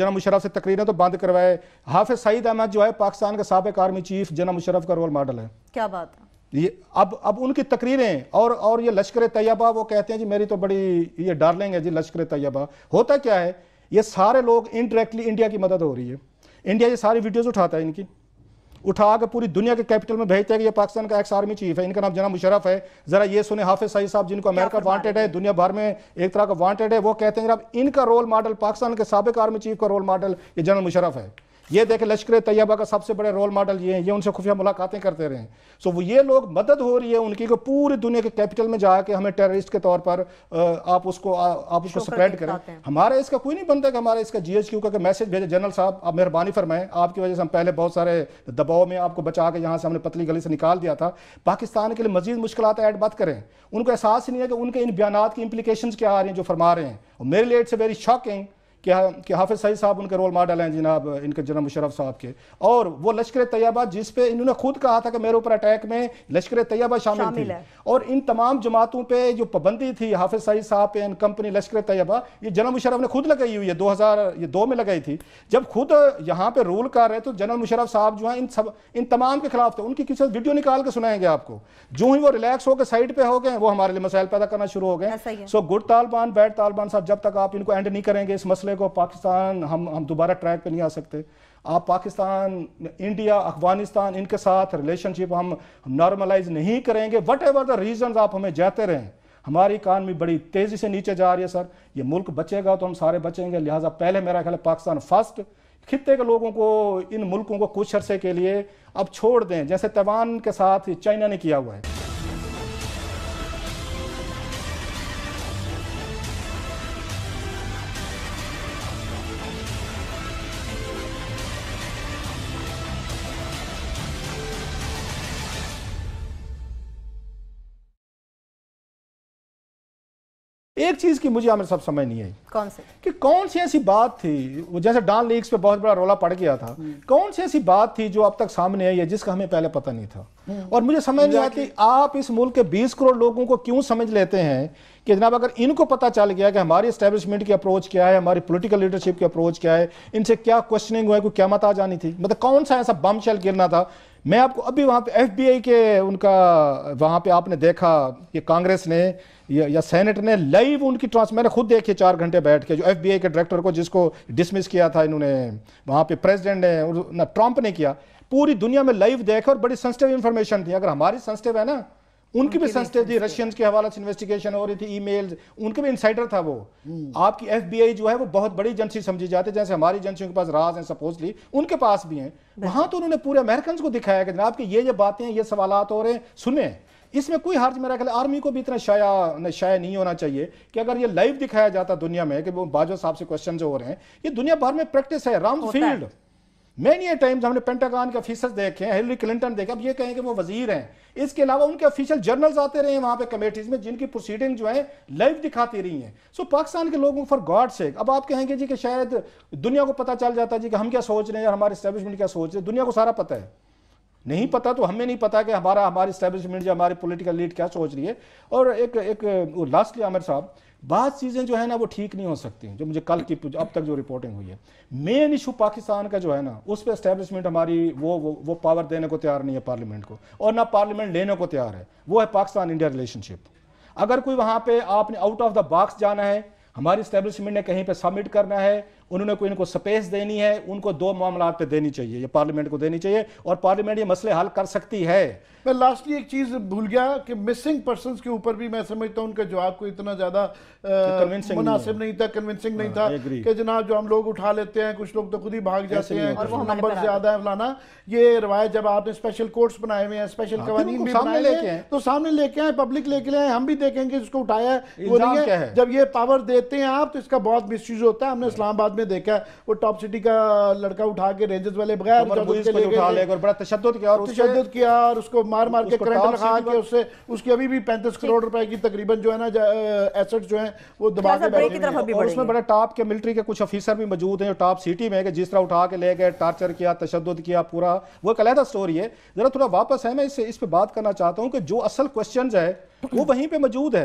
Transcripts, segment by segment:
जना मुशरफ से तकरीरें तो बंद करवाए हाफिज सईद अहमद जो है पाकिस्तान का सबक आर्मी चीफ जना मुशरफ का रोल मॉडल है क्या बात है ये अब अब उनकी तकरीरें और और ये लश्कर तैयबा वो कहते हैं जी मेरी तो बड़ी ये डार्लिंग है जी लश्कर तैयबा होता क्या है ये सारे लोग इनडायरेक्टली इंडिया की मदद हो रही है इंडिया ये सारी वीडियोज़ उठाता है इनकी उठा के पूरी दुनिया के कैपिटल में भेजते हैं कि ये पाकिस्तान का एक्स आर्मी चीफ है इनका नाम जना मुशरफ है जरा ये सुने हाफिज सईद साहब जिनको अमेरिका वांटेड है दुनिया भर में एक तरह का वांटेड है वो कहते हैं जरा इनका रोल मॉडल पाकिस्तान के सबक आर्मी चीफ का रोल मॉडल ये जनरल मुशरफ है ये देखें लश्कर तैयबा का सबसे बड़े रोल मॉडल ये हैं ये उनसे खुफिया मुलाकातें करते रहे सो वो ये लोग मदद हो रही है उनकी को पूरी दुनिया के कैपिटल में जाके हमें टेररिस्ट के तौर पर आप उसको आ, आप उसको स्प्रेड करें हमारा इसका कोई नहीं बनता कि हमारा इसका जी एच क्यू का मैसेज भेजे जनरल साहब आप मेहरबानी फरमाएं आपकी वजह से हम पहले बहुत सारे दबाव में आपको बचा के यहाँ से हमने पतली गली से निकाल दिया था पाकिस्तान के लिए मजीद मुश्किल ऐड बात करें उनको एहसास नहीं है कि उनके इन बयान की इम्प्लीकेशन क्या आ रही हैं जो फरमा रहे हैं और मेरे लिए इट्स वेरी शॉकिंग कि कि हाफिज सईद साहब उनके रोल मॉडल हैं जनाब इनके जनरल मुशरफ साहब के और वो लश्कर तैयबा जिस पे इन्होंने खुद कहा था कि मेरे ऊपर अटैक में लश्कर तैयबा शामिल थी और इन तमाम जमातों पर जो पाबंदी थी हाफिज सईद साहब पे एंड कंपनी लश्कर तैयबा ये जनरल मुशरफ ने खुद लगाई हुई है दो हज़ार ये दो में लगाई थी जब खुद यहाँ पर रूल कर रहे तो जनरल मुशरफ साहब जो हैं इन सब इन तमाम के खिलाफ थे उनकी किसी वीडियो निकाल के सुनाएंगे आपको जो ही वो रिलैक्स होकर साइड पे हो गए वो हमारे लिए मसाइल पैदा करना शुरू हो गए so good Taliban bad Taliban साहब जब तक आप इनको एंड नहीं करेंगे इस मसले देखो पाकिस्तान हम हम दोबारा ट्रैक पे नहीं आ सकते आप पाकिस्तान इंडिया अफगानिस्तान इनके साथ रिलेशनशिप हम नॉर्मलाइज नहीं करेंगे वट एवर द रीजन आप हमें जाते रहें हमारी इकानमी बड़ी तेज़ी से नीचे जा रही है सर ये मुल्क बचेगा तो हम सारे बचेंगे लिहाजा पहले मेरा ख्याल है पाकिस्तान फर्स्ट खिते के लोगों को इन मुल्कों को कुछ अरसे के लिए अब छोड़ दें जैसे तैवान के साथ चाइना ने किया हुआ है एक चीज की मुझे हमें सब समझ नहीं आई कौन सी कि कौन सी ऐसी बात थी जैसे डॉन लीक्स पे बहुत बड़ा रोला पड़ गया था हम्म। कौन सी ऐसी बात थी जो अब तक सामने आई है जिसका हमें पहले पता नहीं था हम्म। और मुझे समझ नहीं आती आप इस मुल्क के 20 करोड़ लोगों को क्यों समझ लेते हैं कि जनाब अगर इनको पता चल गया कि हमारी स्टैब्लिशमेंट की अप्रोच क्या है हमारी पोलिटिकल लीडरशिप की अप्रोच क्या है इनसे क्या क्वेश्चनिंग हुआ है कोई क्या मत आ जानी थी मतलब कौन सा ऐसा बम शेल गिरना था मैं आपको अभी वहाँ पे एफबीआई के उनका वहाँ पे आपने देखा कि कांग्रेस ने या, या सेनेट ने लाइव उनकी ट्रांस मैंने खुद देखी चार घंटे बैठ के जो एफबीआई के डायरेक्टर को जिसको डिसमिस किया था इन्होंने वहाँ पे प्रेसिडेंट ने ना ट्रंप ने किया पूरी दुनिया में लाइव देखा और बड़ी सेंसिटिव इन्फॉर्मेशन थी अगर हमारी सेंसिटिव है ना उनकी भी संस्थे थी रशियंस के हवाले से इन्वेस्टिगेशन हो रही थी ईमेल्स उनके भी इंसाइडर था वो हम्म। आपकी एफबीआई जो है वो बहुत बड़ी एजेंसी समझी जाती है जैसे हमारी एजेंसियों के पास राज हैं सपोजली उनके पास भी हैं वहां तो उन्होंने पूरे अमेरिकन को दिखाया कि जनाब की ये ये बातें ये सवाल हो रहे हैं सुने इसमें कोई हार्ज मेरा ख्याल आर्मी को भी इतना शाया शाया नहीं होना चाहिए कि अगर ये लाइव दिखाया जाता दुनिया में कि वो बाजवा साहब से क्वेश्चन जो हो रहे हैं ये दुनिया भर में प्रैक्टिस है फील्ड मैनी टाइम्स हमने पेंटागन के ऑफिसर देखे हैं हिलरी क्लिंटन देखे अब ये कहें कि वो वजीर हैं इसके अलावा उनके ऑफिशियल जर्नल्स आते रहे हैं वहाँ पे कमेटीज में जिनकी प्रोसीडिंग जो है लाइव दिखाती रही हैं सो so, पाकिस्तान के लोगों फॉर गॉड सेक अब आप कहेंगे जी कि शायद दुनिया को पता चल जाता जी कि हम क्या सोच रहे हैं हमारे स्टैब्लिशमेंट क्या सोच रहे हैं दुनिया को सारा पता है नहीं पता तो हमें नहीं पता कि हमारा हमारी स्टैब्लिशमेंट या हमारी पॉलिटिकल लीड क्या सोच रही है और एक एक लास्टली आमिर साहब बात चीज़ें जो है ना वो ठीक नहीं हो सकती जो मुझे कल की अब तक जो रिपोर्टिंग हुई है मेन इशू पाकिस्तान का जो है ना उस पर इस्टेब्लिशमेंट हमारी वो वो वो पावर देने को तैयार नहीं है पार्लियामेंट को और ना पार्लियामेंट लेने को तैयार है वो है पाकिस्तान इंडिया रिलेशनशिप अगर कोई वहाँ पर आपने आउट ऑफ द बॉक्स जाना है हमारी स्टैब्लिशमेंट ने कहीं पर सबमिट करना है उन्होंने कोई इनको स्पेस देनी है उनको दो मामला पे देनी चाहिए ये पार्लियामेंट को देनी चाहिए और पार्लियामेंट ये मसले हल कर सकती है मैं लास्टली एक चीज भूल गया कि मिसिंग पर्सन के ऊपर भी मैं समझता हूँ उनका जवाब को इतना ज्यादा मुनासिब नहीं था कन्विंसिंग नहीं हाँ, था कि जनाब जो हम लोग उठा लेते हैं कुछ लोग तो खुद ही भाग जाते हैं कुछ नंबर ज्यादा है फलाना ये रवायत जब आपने स्पेशल कोर्ट्स बनाए हुए हैं स्पेशल हाँ, कवानी भी सामने लेके आए तो सामने लेके आए पब्लिक लेके आए हम भी देखेंगे जिसको उठाया है है जब ये पावर देते हैं आप तो इसका बहुत मिस होता है हमने हाँ। इस्लामाबाद में देखा है वो टॉप सिटी का लड़का उठा के रेंजर्स वाले बगैर तो किया और उसको मार मार के उससे उसकी अभी भी पैंतीस करोड़ रुपए की तकरीबन जो है ना एसेट जो है वो दबा के और उसमें बड़े टॉप के मिलिट्री के कुछ ऑफिसर भी मौजूद हैं जो टॉप सिटी में जिस तरह उठा के ले गए टॉर्चर किया तशद किया पूरा वो एक अलहदा स्टोरी है जरा थोड़ा वापस है मैं इससे इस पर बात करना चाहता हूँ कि जो असल क्वेश्चन है वो वहीं पे मौजूद है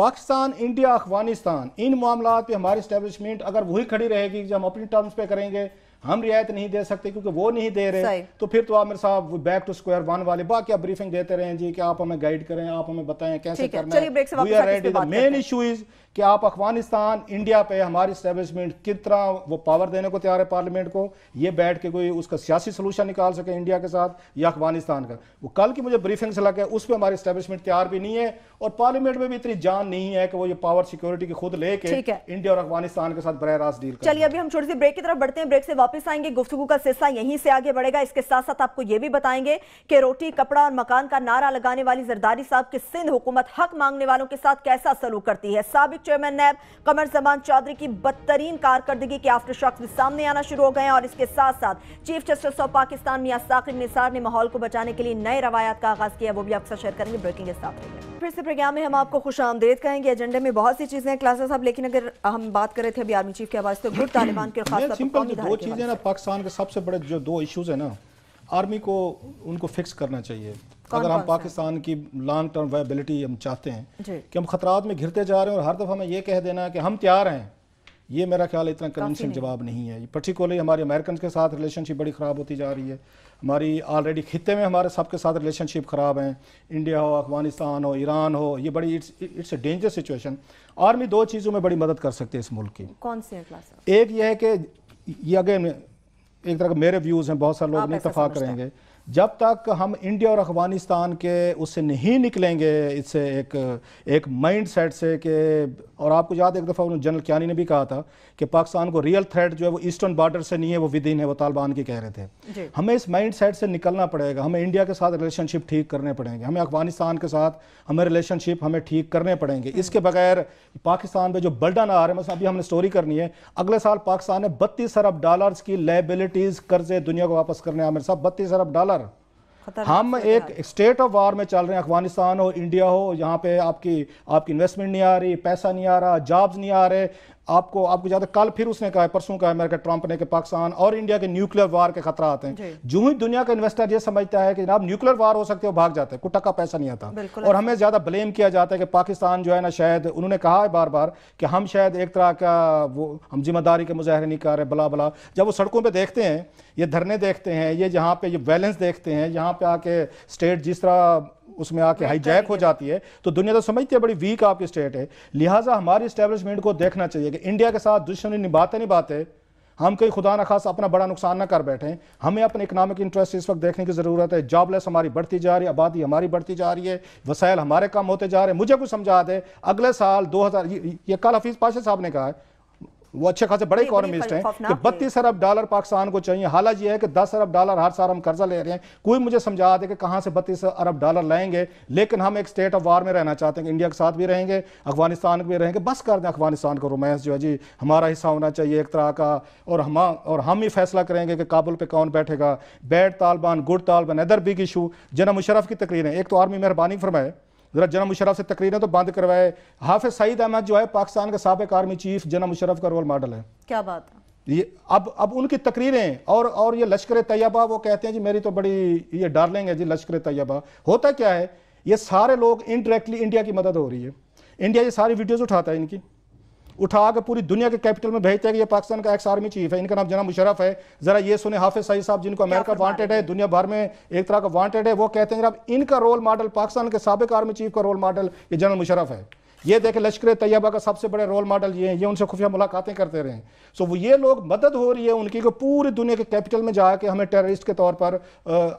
पाकिस्तान इंडिया अफगानिस्तान इन मामला पर हमारी स्टेब्लिशमेंट अगर वही खड़ी रहेगी जो हम अपनी टर्म्स पे करेंगे हम रियायत नहीं दे सकते क्योंकि वो नहीं दे रहे तो फिर तो आप मेरे साहब बैक टू स्क्वायर वन वाले बाकी आप ब्रीफिंग देते रहे जी कि आप हमें गाइड करें आप हमें बताएं कैसे करना है मेन इशू इज कि आप अफगानिस्तान इंडिया पे हमारी स्टैब्लिशमेंट कितना वो पावर देने को तैयार है पार्लियामेंट को ये बैठ के कोई उसका सियासी सोलूशन निकाल सके इंडिया के साथ या अफगानिस्तान का वो कल की मुझे ब्रीफिंग से उस पर हमारी स्टैब्लिशमेंट तैयार भी नहीं है और पार्लियामेंट में भी इतनी जान नहीं है कि वो ये पावर सिक्योरिटी की खुद लेके इंडिया और अफगानिस्तान के साथ बरह रास्त डील चलिए अभी हम छोटी सी ब्रेक की तरफ बढ़ते हैं ब्रेक से वापस आएंगे गुफ्तु का सिलसिला यहीं से आगे बढ़ेगा इसके साथ साथ आपको ये भी बताएंगे कि रोटी कपड़ा और मकान का नारा लगाने वाली जरदारी साहब की सिंध हुकूमत हक मांगने वालों के साथ कैसा सलूक करती है सबक चेयरमैन नैब कमर जमान चौधरी की बदतरीन कारकर्दगी के आफ्टर शॉक्स भी सामने आना शुरू हो गए और इसके साथ साथ चीफ जस्टिस ऑफ पाकिस्तान मियाँ साकिब निसार ने माहौल को बचाने के लिए नए रवायात का आगाज किया वो भी आपके शेयर करेंगे ब्रेकिंग फिर से प्रोग्राम में हम आपको खुश आमदेद कहेंगे एजेंडे में बहुत सी चीजें हैं क्लासेस साहब लेकिन अगर हम बात कर रहे थे अभी आर्मी चीफ के आवाज़ से गुड तालिबान के खास खासतौर दो चीजें ना पाकिस्तान के सबसे बड़े जो दो इश्यूज है ना आर्मी को उनको फिक्स करना चाहिए अगर हम पाकिस्तान की लॉन्ग टर्म वायबिलिटी हम चाहते हैं कि हम खतरात में घिरते जा रहे हैं और हर दफ़ा हमें यह कह देना है कि हम तैयार हैं ये मेरा ख्याल इतना कन्विंसिंग जवाब नहीं है पर्टिकुलरली हमारे अमेरिकन के साथ रिलेशनशिप बड़ी ख़राब होती जा रही है हमारी ऑलरेडी खत्े में हमारे सबके साथ रिलेशनशिप ख़राब हैं इंडिया हो अफगानिस्तान हो ईरान हो ये बड़ी it's it's danger situation army दो चीज़ों में बड़ी मदद कर सकते हैं इस मुल्क की कौन से एक ये है कि ये अगेन एक तरह के मेरे व्यूज़ हैं बहुत सारे लोग इतफाक़ करेंगे जब तक हम इंडिया और अफगानिस्तान के उससे नहीं निकलेंगे इससे एक एक माइंड सेट से कि और आपको याद एक दफ़ा उन्होंने जनरल क्यानी ने भी कहा था कि पाकिस्तान को रियल थ्रेट जो है वो ईस्टर्न बॉर्डर से नहीं है वो विद इन है वो तालिबान के कह रहे थे हमें इस माइंड सेट से निकलना पड़ेगा हमें इंडिया के साथ रिलेशनशिप ठीक करने पड़ेंगे हमें अफगानिस्तान के साथ हमें रिलेशनशिप हमें ठीक करने पड़ेंगे हम्म। इसके बगैर पाकिस्तान पर जो बल्डन आ रहे हैं अभी हमने स्टोरी करनी है अगले साल पाकिस्तान ने बत्तीस अरब डॉलर की लाइबिलिटीज़ कर्जे दुनिया को वापस करने आमिर साहब बत्तीस अरब डॉलर हम एक स्टेट ऑफ वार में चल रहे हैं अफगानिस्तान हो इंडिया हो यहाँ पे आपकी आपकी इन्वेस्टमेंट नहीं आ रही पैसा नहीं आ रहा जॉब्स नहीं आ रहे आपको आपको ज्यादा कल फिर उसने कहा परसों कहा अमेरिका ट्रंप ने कि पाकिस्तान और इंडिया के न्यूक्लियर वार के खतरा आते हैं जो ही दुनिया का इन्वेस्टर ये समझता है कि जनाब न्यूक्लियर वार हो सकते हो भाग जाते हैं कुटक का पैसा नहीं आता और हमें ज्यादा ब्लेम किया जाता है कि पाकिस्तान जो है ना शायद उन्होंने कहा है बार बार कि हम शायद एक तरह का वो हम जिम्मेदारी के मुजाहरे नहीं कर रहे बला बला जब वो सड़कों पर देखते हैं ये धरने देखते हैं ये जहाँ पे ये बैलेंस देखते हैं यहाँ पे आके स्टेट जिस तरह उसमें आके हाईजैक हो जाती है तो दुनिया तो समझती है बड़ी वीक आपकी स्टेट है लिहाजा हमारी स्टैब्लिशमेंट को देखना चाहिए कि इंडिया के साथ दुश्मनी निभाते निभाते हम कहीं खुदा न खास अपना बड़ा नुकसान ना कर बैठे हमें अपने इकनॉमिक इंटरेस्ट इस वक्त देखने की ज़रूरत है जॉबलेस हमारी बढ़ती जा रही है आबादी हमारी बढ़ती जा रही है वसायल हमारे कम होते जा रहे हैं मुझे कुछ समझा दे अगले साल दो हज़ार ये, ये कल हफीज़ पाशा साहब ने कहा है वो अच्छे खासे बड़े इकोनॉमिस्ट हैं कि बत्तीस अरब डॉलर पाकिस्तान को चाहिए हालांकि यह है कि दस अरब डॉलर हर साल हम कर्जा ले रहे हैं कोई मुझे समझा दे कि कहाँ से बत्तीस अरब डॉलर लाएंगे लेकिन हम एक स्टेट ऑफ वार में रहना चाहते हैं इंडिया के साथ भी रहेंगे अफगानिस्तान भी रहेंगे बस कर दें अफगानिस्तान को रोमांस जो है जी हमारा हिस्सा होना चाहिए एक तरह का और हम और हम ही फैसला करेंगे कि काबुल पर कौन बैठेगा bad Taliban good Taliban other big issue जना मुशरफ की तकरीर है एक तो आर्मी मेहरबानी फरमाए ज़रा जना मुशरफ से तकरीरें तो बंद करवाए हाफि सईद अहमद जो है पाकिस्तान का सबक आर्मी चीफ जना मुशरफ का रोल मॉडल है क्या बात है ये अब अब उनकी तकरीरें और और ये लश्कर तैयबा वो कहते हैं जी मेरी तो बड़ी ये डार्लिंग है जी लश्कर तैयबा होता क्या है ये सारे लोग इनडायरेक्टली इंडिया की मदद हो रही है इंडिया ये सारी वीडियोज़ उठाता है इनकी उठा के पूरी दुनिया के कैपिटल में भेजते हैं कि ये पाकिस्तान का एक्स आर्मी चीफ है इनका नाम जना मुशरफ है जरा ये सुने हाफिज सईद साहब जिनको अमेरिका वांटेड है दुनिया भर में एक तरह का वांटेड है वो कहते हैं जनाब इनका रोल मॉडल पाकिस्तान के सबक आर्मी चीफ का रोल मॉडल ये जनरल मुशरफ है ये देखें लश्कर तैयबा का सबसे बड़े रोल मॉडल ये हैं ये उनसे खुफिया मुलाकातें करते रहे सो वो ये लोग मदद हो रही है उनकी को पूरी दुनिया के कैपिटल में जाके हमें टेररिस्ट के तौर पर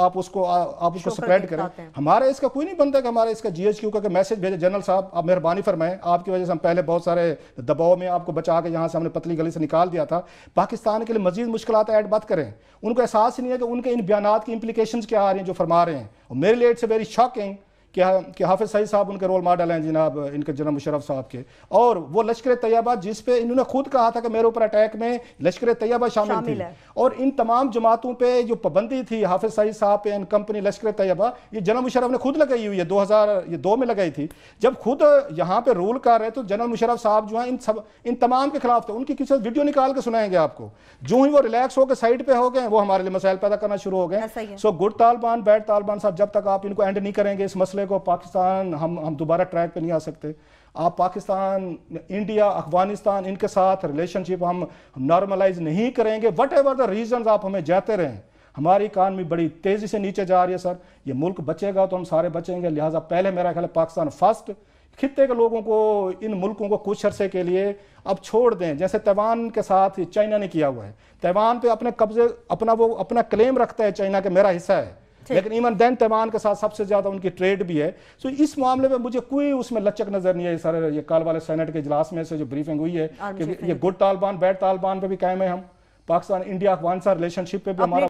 आप उसको आ, आप उसको स्प्रेड करें हमारा इसका कोई नहीं बनता कि हमारा इसका जी एच क्यू का मैसेज भेजे जनरल साहब आप मेहरबानी फरमाएं आपकी वजह से हम पहले बहुत सारे दबाव में आपको बचा के यहाँ से हमने पतली गली से निकाल दिया था पाकिस्तान के लिए मजीद मुश्किल ऐड बात करें उनको एहसास नहीं है कि उनके इन बयान की इम्प्लीकेशन क्या आ रही हैं जो फरमा रहे हैं मेरे लिए इट्स वेरी शॉकिंग कि हाँ, कि हाफिज़ सईद साहब उनके रोल मॉडल हैं जनाब इनके जनरल मुशरफ साहब के और वो लश्कर तैयबा जिस पे इन्होंने खुद कहा था कि मेरे ऊपर अटैक में लश्कर तैयबा शामिल थी और इन तमाम जमातों पर जो पाबंदी थी हाफिज़ सईद साहब पे एंड कंपनी लश्कर तैयबा ये जनरल मुशरफ ने खुद लगाई हुई है दो हज़ार ये दो में लगाई थी जब खुद यहाँ पर रूल कर रहे तो जनरल मुशरफ साहब जो हैं इन सब इन तमाम के खिलाफ थे उनकी किसी वीडियो निकाल के सुनाएंगे आपको जो ही वो रिलैक्स होकर साइड पे हो गए वो हमारे लिए मसाइल पैदा करना शुरू हो गए हाँ, so good Taliban bad Taliban साहब जब तक आप इनको एंड नहीं करेंगे इस मसले को पाकिस्तान हम हम दोबारा ट्रैक पे नहीं आ सकते आप पाकिस्तान इंडिया अफगानिस्तान इनके साथ रिलेशनशिप हम नॉर्मलाइज नहीं करेंगे वट एवर द रीजन आप हमें जाते रहें हमारी इकानमी बड़ी तेज़ी से नीचे जा रही है सर ये मुल्क बचेगा तो हम सारे बचेंगे लिहाजा पहले मेरा ख्याल पाकिस्तान फर्स्ट खत्े के लोगों को इन मुल्कों को कुछ अरसे के लिए अब छोड़ दें जैसे तैवान के साथ चाइना ने किया हुआ है तैवान पे तो अपने कब्जे अपना वो अपना क्लेम रखता है चाइना के मेरा हिस्सा है लेकिन इवन दैन तैमान के साथ सबसे ज़्यादा उनकी ट्रेड भी है सो इस मामले में मुझे कोई उसमें लचक नजर नहीं है सर ये कल वाले सेनेट के इजलास में से जो ब्रीफिंग हुई है कि ये गुड तालिबान बैड तालिबान पर भी कायम है हम पाकिस्तान इंडिया अफगानिस्तान रिलेशनशिप पे भी हमारा